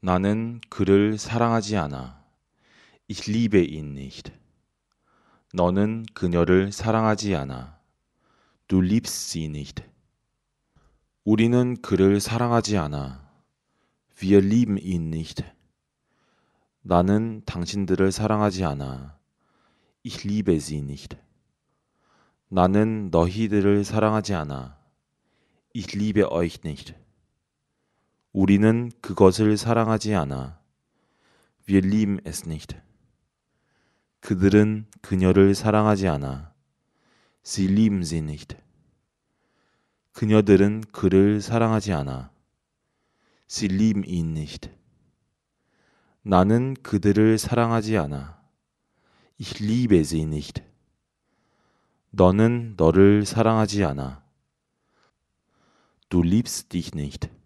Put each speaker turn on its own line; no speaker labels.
나는 그를 사랑하지 않아. Ich liebe ihn nicht. 너는 그녀를 사랑하지 않아. Du liebst sie nicht. 우리는 그를 사랑하지 않아. Wir lieben ihn nicht. 나는 당신들을 사랑하지 않아. Ich liebe sie nicht. 나는 너희들을 사랑하지 않아. Ich liebe euch nicht. 우리는 그것을 사랑하지 않아. Wir lieben es nicht. 그들은 그녀를 사랑하지 않아. Sie lieben sie nicht. 그녀들은 그를 사랑하지 않아. Sie lieben ihn nicht. 나는 그들을 사랑하지 않아. Ich liebe sie nicht. 너는 너를 사랑하지 않아. Du liebst dich nicht.